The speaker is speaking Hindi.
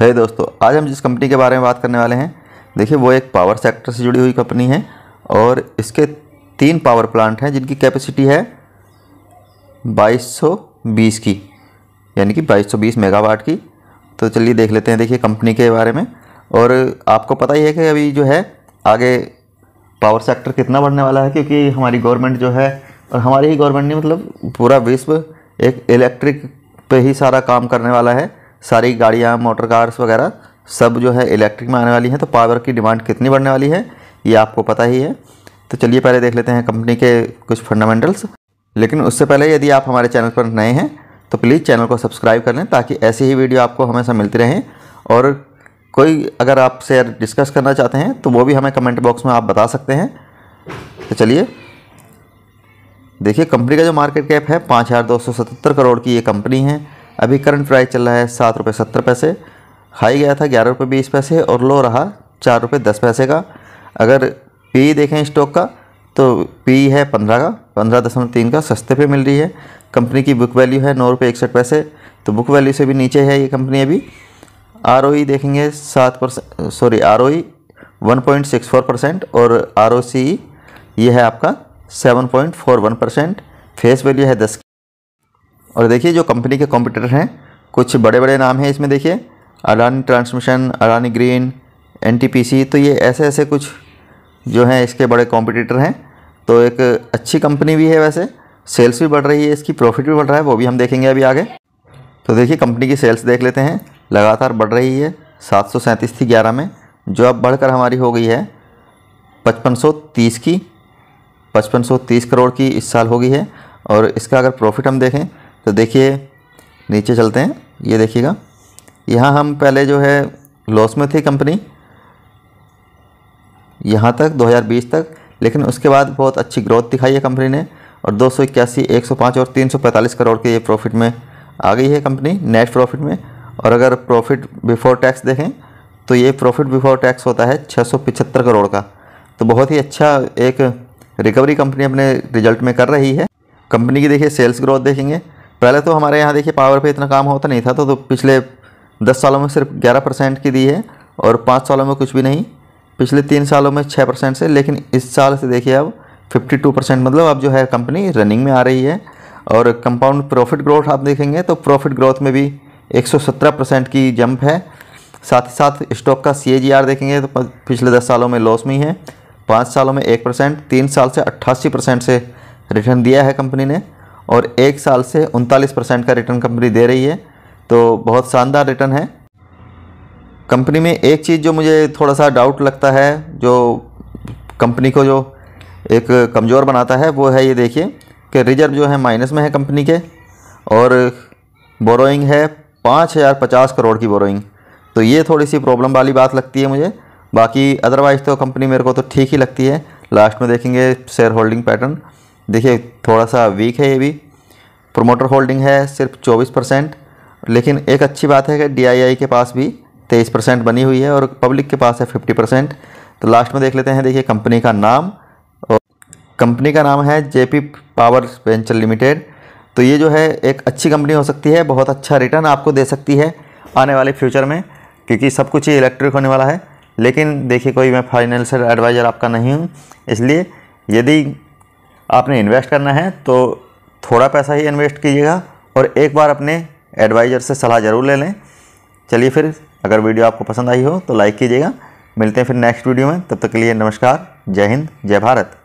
है दोस्तों आज हम जिस कंपनी के बारे में बात करने वाले हैं देखिए वो एक पावर सेक्टर से जुड़ी हुई कंपनी है और इसके तीन पावर प्लांट हैं जिनकी कैपेसिटी है 2220 की यानी कि 2220 मेगावाट की तो चलिए देख लेते हैं देखिए कंपनी के बारे में और आपको पता ही है कि अभी जो है आगे पावर सेक्टर कितना बढ़ने वाला है क्योंकि हमारी गवर्नमेंट जो है और हमारी ही गवर्नमेंट नहीं मतलब पूरा विश्व एक इलेक्ट्रिक पे ही सारा काम करने वाला है सारी गाड़ियाँ मोटर कार्स वगैरह सब जो है इलेक्ट्रिक में आने वाली हैं तो पावर की डिमांड कितनी बढ़ने वाली है ये आपको पता ही है तो चलिए पहले देख लेते हैं कंपनी के कुछ फंडामेंटल्स लेकिन उससे पहले यदि आप हमारे चैनल पर नए हैं तो प्लीज़ चैनल को सब्सक्राइब कर लें ताकि ऐसी ही वीडियो आपको हमेशा मिलती रहें और कोई अगर आप शेयर डिस्कस करना चाहते हैं तो वो भी हमें कमेंट बॉक्स में आप बता सकते हैं तो चलिए देखिए कंपनी का जो मार्केट कैप है पाँच हज़ार दो सौ सतहत्तर करोड़ की ये कंपनी है अभी करंट प्राइस चल रहा है सात रुपये सत्तर पैसे हाई गया था ग्यारह रुपये बीस पैसे और लो रहा चार रुपये दस पैसे का अगर पी देखें स्टॉक का तो पी है पंद्रह का पंद्रह दशमलव तीन का सस्ते पे मिल रही है कंपनी की बुक वैल्यू है नौ रुपये इकसठ पैसे तो बुक वैल्यू से भी नीचे है ये कंपनी अभी आर e देखेंगे सात sorry R O one point six four percent और आर ओ सी ये है आपका seven point four one percent face value है दस और देखिए जो कंपनी के कंप्यूटर हैं कुछ बड़े बड़े नाम हैं इसमें देखिए अडानी ट्रांसमिशन अडानी ग्रीन एन तो ये ऐसे ऐसे कुछ जो हैं इसके बड़े कॉम्पिटिटर हैं तो एक अच्छी कंपनी भी है वैसे सेल्स भी बढ़ रही है इसकी प्रॉफिट भी बढ़ रहा है वो भी हम देखेंगे अभी आगे तो देखिए कंपनी की सेल्स देख लेते हैं लगातार बढ़ रही है सात सौ सैंतीस थी ग्यारह में जो अब बढ़कर हमारी हो गई है पचपन सौ तीस की पचपन सौ तीस करोड़ की इस साल हो गई है और इसका अगर प्रॉफिट हम देखें तो देखिए नीचे चलते हैं ये देखिएगा यहाँ हम पहले जो है लॉस में थी कंपनी यहाँ तक 2020 तक लेकिन उसके बाद बहुत अच्छी ग्रोथ दिखाई है कंपनी ने और दो सौ इक्यासी एक सौ पाँच और तीन सौ पैंतालीस करोड़ के ये प्रॉफिट में आ गई है कंपनी नेट प्रॉफिट में और अगर प्रॉफिट बिफोर टैक्स देखें तो ये प्रॉफिट बिफोर टैक्स होता है छः सौ करोड़ का तो बहुत ही अच्छा एक रिकवरी कंपनी अपने रिजल्ट में कर रही है कंपनी की देखिए सेल्स ग्रोथ देखेंगे पहले तो हमारे यहाँ देखिए पावर पे इतना काम होता नहीं था तो, तो पिछले दस सालों में सिर्फ ग्यारह परसेंट की दी है और पाँच सालों में कुछ भी नहीं पिछले तीन सालों में छः परसेंट से लेकिन इस साल से देखिए अब फिफ्टी टू परसेंट मतलब अब जो है कंपनी रनिंग में आ रही है और कंपाउंड प्रॉफिट ग्रोथ आप देखेंगे तो प्रॉफिट ग्रोथ में भी एक सौ सत्रह परसेंट की जंप है साथ ही साथ स्टॉक का सी देखेंगे तो पिछले दस सालों में लॉस में ही है पाँच सालों में एक परसेंट तीन साल से अट्ठासी परसेंट से रिटर्न दिया है कंपनी ने और एक साल से उनतालीस परसेंट का रिटर्न कंपनी दे रही है तो बहुत शानदार रिटर्न है कंपनी में एक चीज़ जो मुझे थोड़ा सा डाउट लगता है जो कंपनी को जो एक कमज़ोर बनाता है वो है ये देखिए कि रिजर्व जो है माइनस में है कंपनी के और बोरोइंग है पाँच हज़ार पचास करोड़ की बोरोइंग तो ये थोड़ी सी प्रॉब्लम वाली बात लगती है मुझे बाकी अदरवाइज़ तो कंपनी मेरे को तो ठीक ही लगती है लास्ट में देखेंगे शेयर होल्डिंग पैटर्न देखिए थोड़ा सा वीक है ये भी प्रोमोटर होल्डिंग है सिर्फ 24 परसेंट लेकिन एक अच्छी बात है कि डीआईआई के पास भी 23 परसेंट बनी हुई है और पब्लिक के पास है 50 परसेंट तो लास्ट में देख लेते हैं देखिए कंपनी का नाम और कंपनी का नाम है जेपी पावर वेंचर लिमिटेड तो ये जो है एक अच्छी कंपनी हो सकती है बहुत अच्छा रिटर्न आपको दे सकती है आने वाले फ्यूचर में क्योंकि सब कुछ ही इलेक्ट्रिक होने वाला है लेकिन देखिए कोई मैं फाइनेंशियल एडवाइज़र आपका नहीं हूँ इसलिए यदि आपने इन्वेस्ट करना है तो थोड़ा पैसा ही इन्वेस्ट कीजिएगा और एक बार अपने एडवाइज़र से सलाह ज़रूर ले लें चलिए फिर अगर वीडियो आपको पसंद आई हो तो लाइक कीजिएगा मिलते हैं फिर नेक्स्ट वीडियो में तब तक के लिए नमस्कार जय हिंद जय भारत